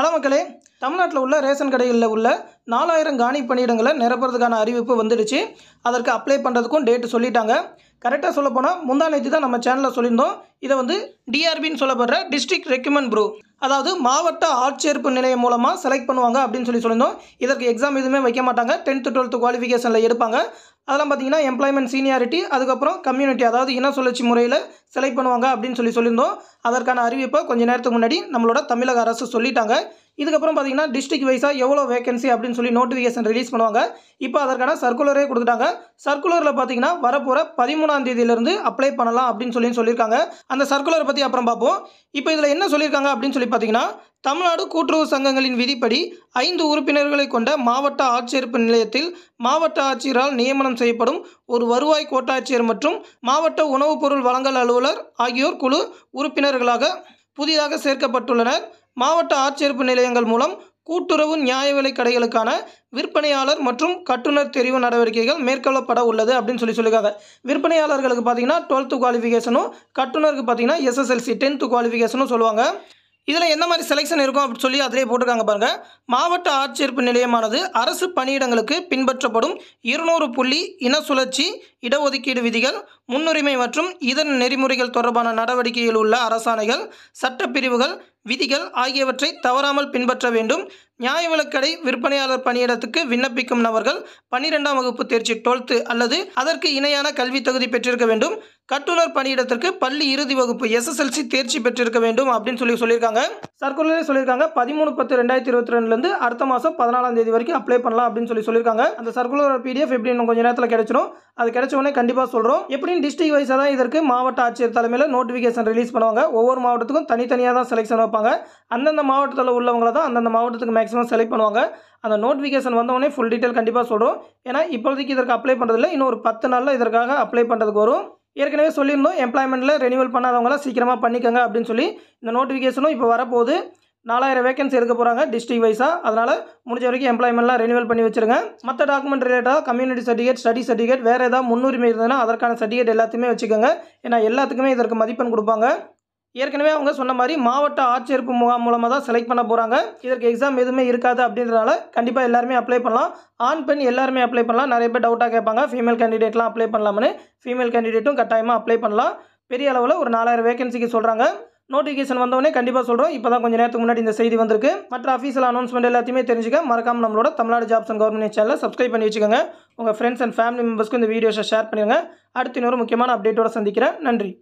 hello மக்களே தமிழ்நாட்டில் உள்ள ரேஷன் கடைகளில் உள்ள நாலாயிரம் காணி பணியிடங்களை நிரப்புறதுக்கான அறிவிப்பு வந்துடுச்சு அதற்கு அப்ளை பண்ணுறதுக்கும் டேட்டு சொல்லிட்டாங்க கரெக்டாக சொல்ல போனால் முந்தா நேற்று தான் நம்ம சேனலில் சொல்லியிருந்தோம் இதை வந்து டிஆர்பின்னு சொல்லப்படுற டிஸ்ட்ரிக்ட் ரெக்குமெண்ட் ப்ரூ அதாவது மாவட்ட ஆட்சேர்ப்பு நிலையம் மூலமாக செலக்ட் பண்ணுவாங்க அப்படின்னு சொல்லி சொல்லியிருந்தோம் இதற்கு எக்ஸாம் எதுவுமே வைக்க மாட்டாங்க டென்த்து டுவெல்த்து குவாலிஃபிகேஷனில் எடுப்பாங்க அதெல்லாம் பார்த்தீங்கன்னா எம்ப்ளாய்மெண்ட் சீனியாரிட்டி அதுக்கப்புறம் கம்யூனிட்டி அதாவது இன சுழற்சி முறையில் செலக்ட் பண்ணுவாங்க அப்படின்னு சொல்லி சொல்லியிருந்தோம் அதற்கான அறிவிப்பை கொஞ்சம் நேரத்துக்கு முன்னாடி நம்மளோட தமிழக அரசு சொல்லிட்டாங்க இதுக்கப்புறம் பார்த்தீங்கன்னா டிஸ்ட்ரிக் வைஸாக எவ்வளோ வேகன்சி அப்படின்னு சொல்லி நோட்டிஃபிகேஷன் ரிலீஸ் பண்ணுவாங்க இப்போ அதற்கான சர்க்குலரே கொடுத்துட்டாங்க சர்க்குலரில் பார்த்தீங்கன்னா வரப்போகிற பதிமூணாம் தேதியிலிருந்து அப்ளை பண்ணலாம் அப்படின்னு சொல்லி சொல்லியிருக்காங்க அந்த சர்க்குலரை பற்றி அப்புறம் பார்ப்போம் இப்போ இதில் என்ன சொல்லியிருக்காங்க அப்படின்னு சொல்லி பார்த்தீங்கன்னா தமிழ்நாடு கூட்டுறவு சங்கங்களின் விதிப்படி ஐந்து உறுப்பினர்களை கொண்ட மாவட்ட ஆட்சியரிப்பு நிலையத்தில் மாவட்ட ஆட்சியரால் நியமனம் செய்யப்படும் ஒரு வருவாய் கோட்டாட்சியர் மற்றும் மாவட்ட உணவுப் பொருள் வழங்கல் அலுவலர் ஆகியோர் குழு உறுப்பினர்களாக புதிதாக சேர்க்கப்பட்டுள்ளனர் மாவட்ட ஆட்சியரிப்பு நிலையங்கள் மூலம் கூட்டுறவு நியாய விலை கடைகளுக்கான விற்பனையாளர் மற்றும் கட்டுநர் தெரிவு நடவடிக்கைகள் மேற்கொள்ளப்பட உள்ளது அப்படின்னு சொல்லி சொல்லியிருக்காங்க விற்பனையாளர்களுக்கு பார்த்தீங்கன்னா டுவெல்த்து குவாலிஃபிகேஷனும் கட்டுநருக்கு பார்த்தீங்கன்னா எஸ்எஸ்எல்சி டென்த்து குவாலிஃபிகேஷனும் சொல்லுவாங்க இதில் என்ன மாதிரி செலெக்ஷன் இருக்கும் அப்படின்னு சொல்லி அதிலே போட்டிருக்காங்க பாருங்கள் மாவட்ட ஆட்சேர்ப்பு நிலையமானது அரசு பணியிடங்களுக்கு பின்பற்றப்படும் இருநூறு புள்ளி இன சுழற்சி இடஒதுக்கீடு விதிகள் முன்னுரிமை மற்றும் இதன் நெறிமுறைகள் தொடர்பான நடவடிக்கையில் உள்ள அரசாணைகள் சட்டப்பிரிவுகள் விதிகள் ஆகியவற்றை தவறாமல் பின்பற்ற வேண்டும் நியாய விலக்கடை விற்பனையாளர் பணியிடத்துக்கு விண்ணப்பிக்கும் நபர்கள் பன்னிரெண்டாம் வகுப்பு தேர்ச்சி டுவெல்த்து அல்லது அதற்கு இணையான கல்வி தகுதி பெற்றிருக்க வேண்டும் கட்டுநர் பணியிடத்திற்கு பள்ளி இறுதி வகுப்பு எஸ்எஸ்எல்சி தேர்ச்சி பெற்றிருக்க வேண்டும் அப்படின்னு சொல்லி சொல்லியிருக்காங்க சர்க்குலரே சொல்லியிருக்காங்க பதிமூணு பத்து ரெண்டாயிரத்தி இருபத்தி ரெண்டுலேருந்து அடுத்த மாதம் பதினாலாம் தேதி வரைக்கும் அப்ளை பண்ணலாம் அப்படின்னு சொல்லி சொல்லியிருக்காங்க அந்த சர்க்குலர் பிடிஎஃப் எப்படி இன்னும் கொஞ்சம் நேரத்தில் கிடைச்சிடும் அது கிடைச்ச உடனே கண்டிப்பாக சொல்கிறோம் எப்படின்னு டிஸ்ட்ரிக் வைஸாக தான் இதற்கு மாவட்ட ஆட்சியர் தலைமையில் நோட்டிஃபிகேஷன் ரிலீஸ் பண்ணுவாங்க ஒவ்வொரு மாவட்டத்துக்கும் தனித்தனியாக தான் செலெக்ஷன் வைப்பாங்க அந்தந்த மாவட்டத்தில் உள்ளவங்களை தான் அந்தந்த மாவட்டத்துக்கு மேக்ஸிமம் செலக்ட் பண்ணுவாங்க அந்த நோட்டிஃபிகேஷன் வந்தவொடனே ஃபுல் டீட்டெயில் கண்டிப்பாக சொல்கிறோம் ஏன்னா இப்போதைக்கு இதற்கு அப்ளை பண்ணுறதில்ல இன்னும் ஒரு பத்து நாளில் இதற்காக அப்ளை பண்ணுறதுக்கு வரும் ஏற்கனவே சொல்லியிருந்தோம் எம்ப்ளாய்மெண்ட்டில் ரெனியூவல் பண்ணாதவங்களாம் சீக்கிரமாக பண்ணிக்கோங்க அப்படின்னு சொல்லி இந்த நோட்டிஃபிகேஷனும் இப்போ வரப்போகுது நாலாயிரம் வேகன்சி எடுக்க போகிறாங்க டிஸ்ட்ரிக் வைஸாக அதனால் முடிஞ்ச வரைக்கும் எம்ப்ளாய்மெண்ட்லாம் ரெனியூவல் பண்ணி வச்சுருங்க மற்ற டாக்குமெண்ட் ரிலேட்டாக கம்யூனிட்டி சர்டிஃபிகேட் ஸ்டடி சர்டிஃபிகேட் வேறு ஏதாவது முன்னுரிமை இருந்ததுன்னா அதற்கான சர்டிஃபிகேட் எல்லாத்தையுமே வச்சுக்கோங்க ஏன்னா எல்லாத்துக்குமே இதற்கு மதிப்பெண் கொடுப்பாங்க ஏற்கனவே அவங்க சொன்ன மாதிரி மாவட்ட ஆட்சியர்ப்பு முகாம் மூலமாக தான் செலக்ட் பண்ண போகிறாங்க இதற்கு எக்ஸாம் எதுவுமே இருக்காது அப்படின்றனால கண்டிப்பாக எல்லாருமே அப்ளை பண்ணலாம் ஆண் பெண் எல்லாருமே அப்ளை பண்ணலாம் நிறைய பேர் டவுட்டாக கேட்பாங்க ஃபீமேல் கேண்டிடேட்லாம் அப்ளை பண்ணலாம்னு ஃபீமேல் கேண்டிடேட்டும் கட்டாயமாக அப்ளை பண்ணலாம் பெரிய அளவில் ஒரு நாலாயிரம் வேகன்சிக்கு சொல்கிறாங்க நோட்டிஃபிகேஷன் வந்தவொடனே கண்டிப்பாக சொல்கிறோம் இப்போ தான் கொஞ்சம் நேரத்துக்கு முன்னாடி இந்த செய்தி வந்திருக்கு மற்ற அஃபீஷியல் அனௌன்ஸ்மெண்ட் எல்லாத்தையுமே தெரிஞ்சுக்க மறக்காம நம்மளோட Tamil Nadu jobs and government channel subscribe பண்ணி வச்சுக்கோங்க உங்கள் ஃப்ரெண்ட்ஸ் அண்ட் ஃபேமிலி மெம்பர்ஸ்க்கு இந்த வீடியோஸை ஷேர் பண்ணிடுங்க அடுத்த இன்னொரு முக்கியமான அப்டேட்டோட சந்திக்கிறேன் நன்றி